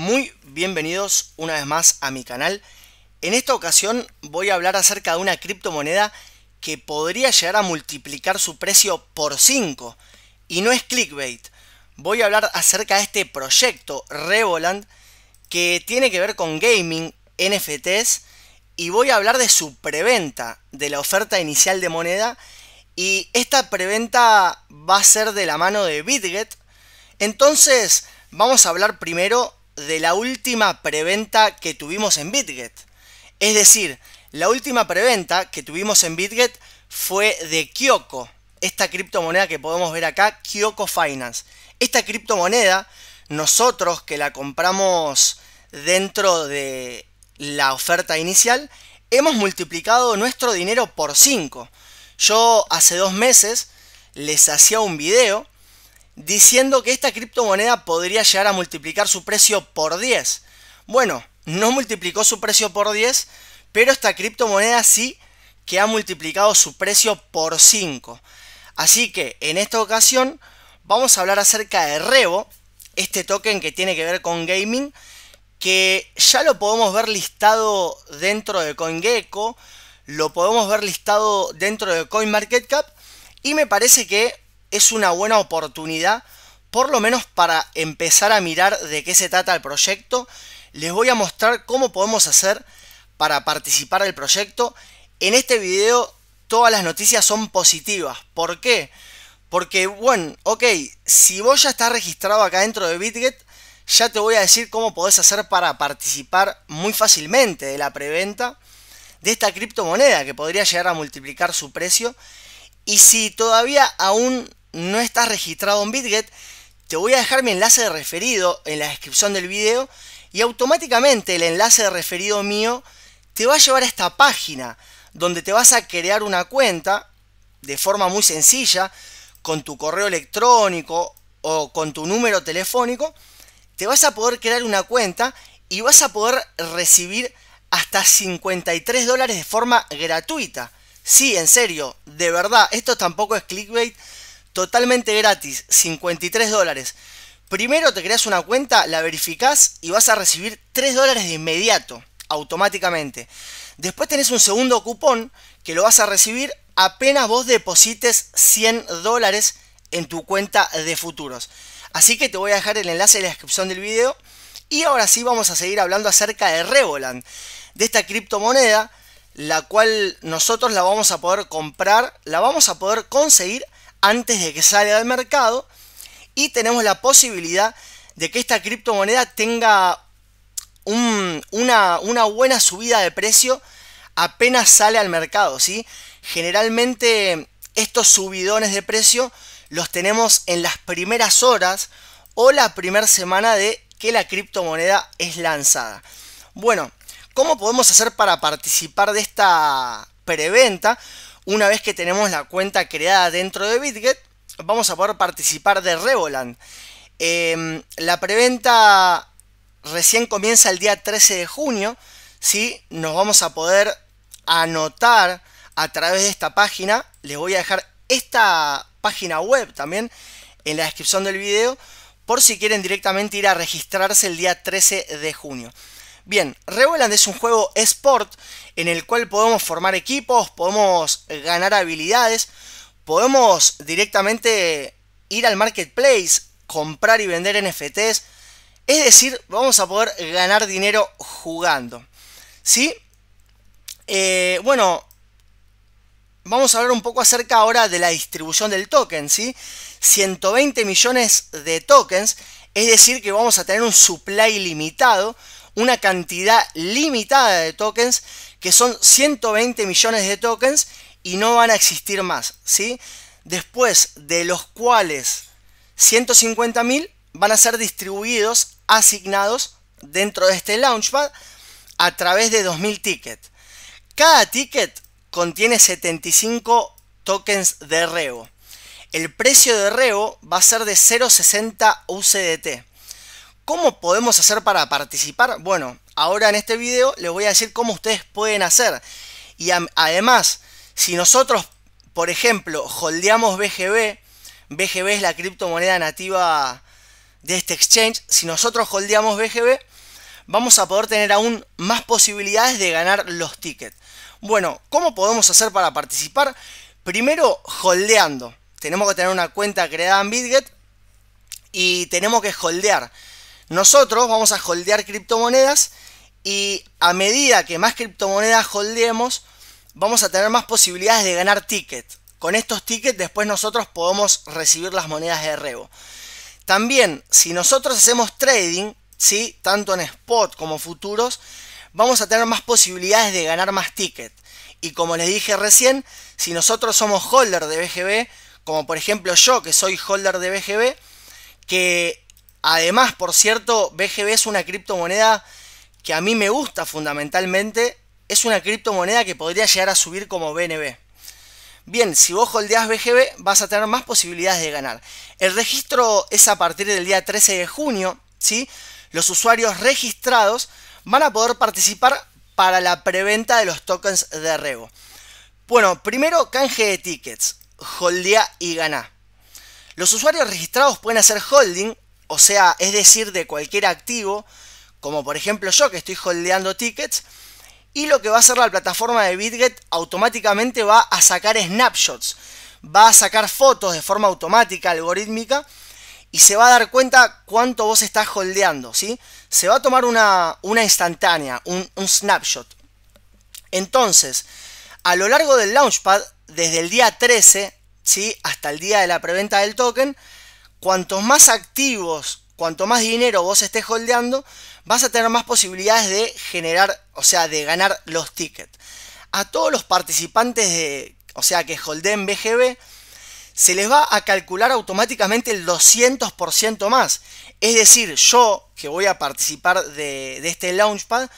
Muy bienvenidos una vez más a mi canal. En esta ocasión voy a hablar acerca de una criptomoneda que podría llegar a multiplicar su precio por 5. Y no es clickbait. Voy a hablar acerca de este proyecto Revoland que tiene que ver con gaming, NFTs y voy a hablar de su preventa, de la oferta inicial de moneda y esta preventa va a ser de la mano de BitGet. Entonces, vamos a hablar primero de la última preventa que tuvimos en BitGet. Es decir, la última preventa que tuvimos en BitGet fue de Kyoko, esta criptomoneda que podemos ver acá, Kyoko Finance. Esta criptomoneda, nosotros que la compramos dentro de la oferta inicial, hemos multiplicado nuestro dinero por 5. Yo hace dos meses les hacía un video diciendo que esta criptomoneda podría llegar a multiplicar su precio por 10. Bueno, no multiplicó su precio por 10, pero esta criptomoneda sí que ha multiplicado su precio por 5. Así que en esta ocasión vamos a hablar acerca de Revo, este token que tiene que ver con gaming, que ya lo podemos ver listado dentro de CoinGecko, lo podemos ver listado dentro de CoinMarketCap y me parece que es una buena oportunidad, por lo menos para empezar a mirar de qué se trata el proyecto. Les voy a mostrar cómo podemos hacer para participar del proyecto. En este video todas las noticias son positivas. ¿Por qué? Porque, bueno, ok, si vos ya estás registrado acá dentro de BitGet, ya te voy a decir cómo podés hacer para participar muy fácilmente de la preventa de esta criptomoneda que podría llegar a multiplicar su precio. Y si todavía aún no estás registrado en Bitget, te voy a dejar mi enlace de referido en la descripción del video y automáticamente el enlace de referido mío te va a llevar a esta página donde te vas a crear una cuenta de forma muy sencilla con tu correo electrónico o con tu número telefónico, te vas a poder crear una cuenta y vas a poder recibir hasta 53 dólares de forma gratuita. Sí, en serio, de verdad, esto tampoco es clickbait, totalmente gratis, 53 dólares. Primero te creas una cuenta, la verificas y vas a recibir 3 dólares de inmediato, automáticamente. Después tenés un segundo cupón que lo vas a recibir apenas vos deposites 100 dólares en tu cuenta de futuros. Así que te voy a dejar el enlace en la descripción del video. Y ahora sí vamos a seguir hablando acerca de Revoland, de esta criptomoneda, la cual nosotros la vamos a poder comprar, la vamos a poder conseguir antes de que salga al mercado y tenemos la posibilidad de que esta criptomoneda tenga una, buena subida de precio apenas sale al mercado. ¿sí? Generalmente estos subidones de precio los tenemos en las primeras horas o la primera semana de que la criptomoneda es lanzada. Bueno, ¿cómo podemos hacer para participar de esta preventa? una vez que tenemos la cuenta creada dentro de BitGet, vamos a poder participar de Revoland. Em, la preventa recién comienza el día 13 de junio. Nos vamos a poder anotar a través de esta página. Les voy a dejar esta página web también en la descripción del video por si quieren directamente ir a registrarse el día 13 de junio. Bien, Revoland es un juego sport en el cual podemos formar equipos, podemos ganar habilidades, podemos directamente ir al marketplace, comprar y vender NFTs. Es decir, vamos a poder ganar dinero jugando. ¿Sí? Eh, bueno, vamos a hablar un poco acerca ahora de la distribución del token, ¿sí? 120 millones de tokens, es decir que vamos a tener un supply limitado, una cantidad limitada de tokens, que son 120 millones de tokens y no van a existir más, ¿sí? Después de los cuales 150 mil van a ser distribuidos, asignados dentro de este launchpad a través de 2.000 tickets. Cada ticket contiene 75 tokens de reo. El precio de reo va a ser de 0.60 UCDT. ¿Cómo podemos hacer para participar? Bueno, ahora en este video les voy a decir cómo ustedes pueden hacer. Y además, si nosotros, por ejemplo, holdeamos BGB, BGB es la criptomoneda nativa de este exchange, si nosotros holdeamos BGB, vamos a poder tener aún más posibilidades de ganar los tickets. Bueno, ¿cómo podemos hacer para participar? Primero, holdeando. Tenemos que tener una cuenta creada en BitGet y tenemos que holdear. Nosotros vamos a holdear criptomonedas y a medida que más criptomonedas holdeemos, vamos a tener más posibilidades de ganar tickets. Con estos tickets después nosotros podemos recibir las monedas de rebo. También, si nosotros hacemos trading, ¿sí? tanto en spot como futuros, vamos a tener más posibilidades de ganar más tickets. Y como les dije recién, si nosotros somos holder de BGB, como por ejemplo yo que soy holder de BGB, que Además, por cierto, BGB es una criptomoneda que a mí me gusta fundamentalmente. Es una criptomoneda que podría llegar a subir como BNB. Bien, si vos holdeás BGB vas a tener más posibilidades de ganar. El registro es a partir del día 13 de junio, ¿sí? Los usuarios registrados van a poder participar para la preventa de los tokens de Rebo. Bueno, primero canje de tickets, holdea y ganá. Los usuarios registrados pueden hacer holding o sea, es decir, de cualquier activo, como por ejemplo yo que estoy holdeando tickets, y lo que va a hacer la plataforma de BitGet automáticamente va a sacar snapshots, va a sacar fotos de forma automática, algorítmica, y se va a dar cuenta cuánto vos estás holdeando, ¿sí? Se va a tomar una, instantánea, un, un snapshot. Entonces, a lo largo del Launchpad, desde el día 13, ¿sí? Hasta el día de la preventa del token, Cuantos más activos, cuanto más dinero vos estés holdeando, vas a tener más posibilidades de generar, o sea, de ganar los tickets. A todos los participantes de, o sea, que holdeen BGB, se les va a calcular automáticamente el 200% más. Es decir, yo que voy a participar de, este Launchpad,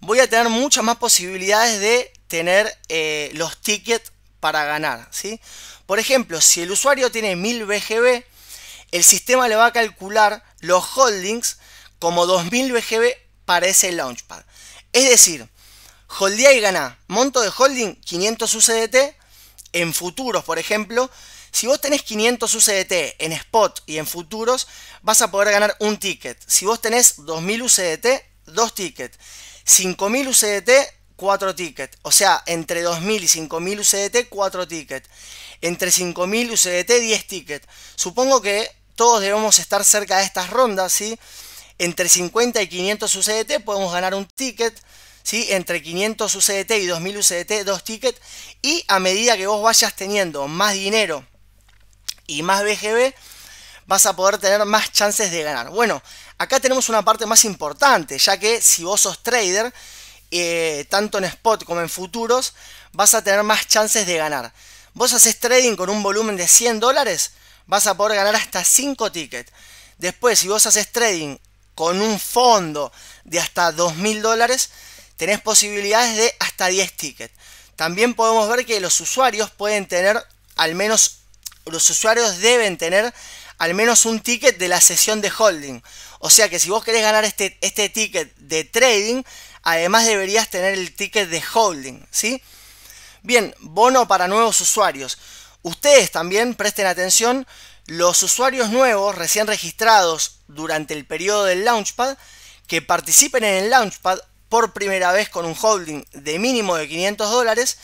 voy a tener muchas más posibilidades de tener eh, los tickets para ganar. Por ejemplo, si el usuario tiene 1000 BGB, el sistema le va a calcular los holdings como 2000 BGB para ese launchpad. Es decir, holdea y gana monto de holding 500 UCDT en futuros, por ejemplo. Si vos tenés 500 UCDT en spot y en futuros, vas a poder ganar un ticket. Si vos tenés 2000 UCDT, dos tickets. 5000 UCDT, 4 tickets. O sea, entre 2000 y 5000 UCDT, 4 tickets. Entre 5000 UCDT, 10 tickets. Supongo que todos debemos estar cerca de estas rondas, ¿sí? Entre 50 y 500 UCDT podemos ganar un ticket, ¿sí? Entre 500 UCDT y 2000 UCDT, dos tickets. Y a medida que vos vayas teniendo más dinero y más BGB, vas a poder tener más chances de ganar. Bueno, acá tenemos una parte más importante, ya que si vos sos trader, eh, tanto en spot como en futuros, vas a tener más chances de ganar. Vos haces trading con un volumen de 100 dólares, vas a poder ganar hasta 5 tickets. Después, si vos haces trading con un fondo de hasta 2.000 dólares, tenés posibilidades de hasta 10 tickets. También podemos ver que los usuarios pueden tener al menos, los usuarios deben tener al menos un ticket de la sesión de holding. O sea que si vos querés ganar este, este ticket de trading, además deberías tener el ticket de holding, ¿sí? Bien, bono para nuevos usuarios. Ustedes también presten atención, los usuarios nuevos recién registrados durante el periodo del Launchpad, que participen en el Launchpad por primera vez con un holding de mínimo de 500 dólares,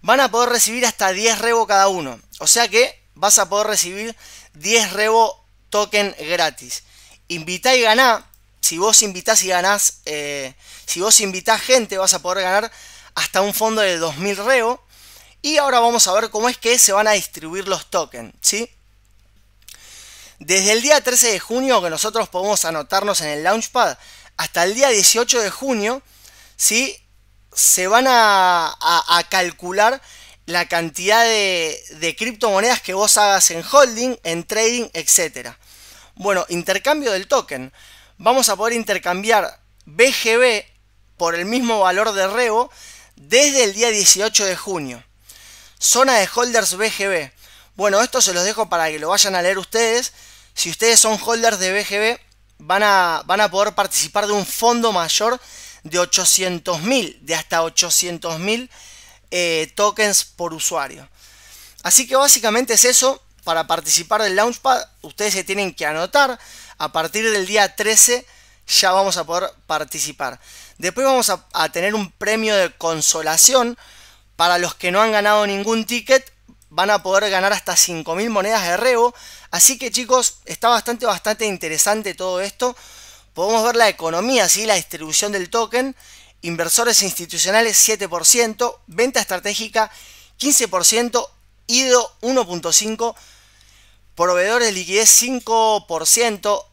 van a poder recibir hasta 10 rebo cada uno. O sea que vas a poder recibir 10 rebo token gratis. Invita y ganá. Si vos invitas y ganás, eh, si vos invitás gente, vas a poder ganar hasta un fondo de 2000 rebo. Y ahora vamos a ver cómo es que se van a distribuir los tokens, ¿sí? Desde el día 13 de junio que nosotros podemos anotarnos en el Launchpad hasta el día 18 de junio, ¿sí? Se van a, calcular la cantidad de, de criptomonedas que vos hagas en holding, en trading, etc. Bueno, intercambio del token. Vamos a poder intercambiar BGB por el mismo valor de Rebo desde el día 18 de junio. Zona de holders BGB. Bueno, esto se los dejo para que lo vayan a leer ustedes. Si ustedes son holders de BGB, van a, van a poder participar de un fondo mayor de 800.000, de hasta 800.000 eh, tokens por usuario. Así que básicamente es eso. Para participar del Launchpad, ustedes se tienen que anotar. A partir del día 13 ya vamos a poder participar. Después vamos a tener un premio de consolación para los que no han ganado ningún ticket, van a poder ganar hasta 5.000 monedas de rebo. Así que chicos, está bastante, bastante interesante todo esto. Podemos ver la economía, ¿sí? la distribución del token. Inversores institucionales 7%, venta estratégica 15%, IDO 1.5%, proveedores de liquidez 5%,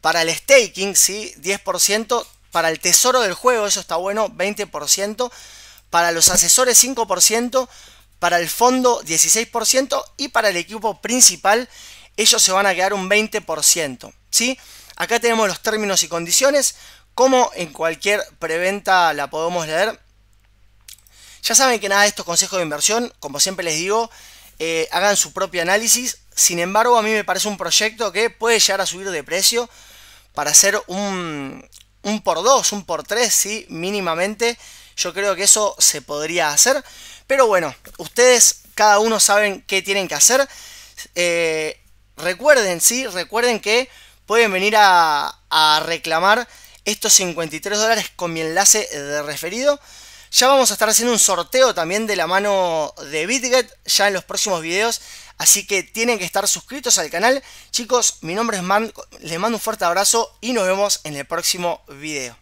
para el staking ¿sí? 10%, para el tesoro del juego, eso está bueno, 20% para los asesores 5%, para el fondo 16% y para el equipo principal ellos se van a quedar un 20%. ¿sí? Acá tenemos los términos y condiciones, como en cualquier preventa la podemos leer. Ya saben que nada de estos consejos de inversión, como siempre les digo, eh, hagan su propio análisis. Sin embargo, a mí me parece un proyecto que puede llegar a subir de precio para hacer un, un por dos, un por tres, ¿sí? mínimamente yo creo que eso se podría hacer. Pero bueno, ustedes cada uno saben qué tienen que hacer. Eh, recuerden, sí, recuerden que pueden venir a, reclamar estos 53 dólares con mi enlace de referido. Ya vamos a estar haciendo un sorteo también de la mano de BitGet ya en los próximos videos. Así que tienen que estar suscritos al canal. Chicos, mi nombre es Man. Les mando un fuerte abrazo y nos vemos en el próximo video.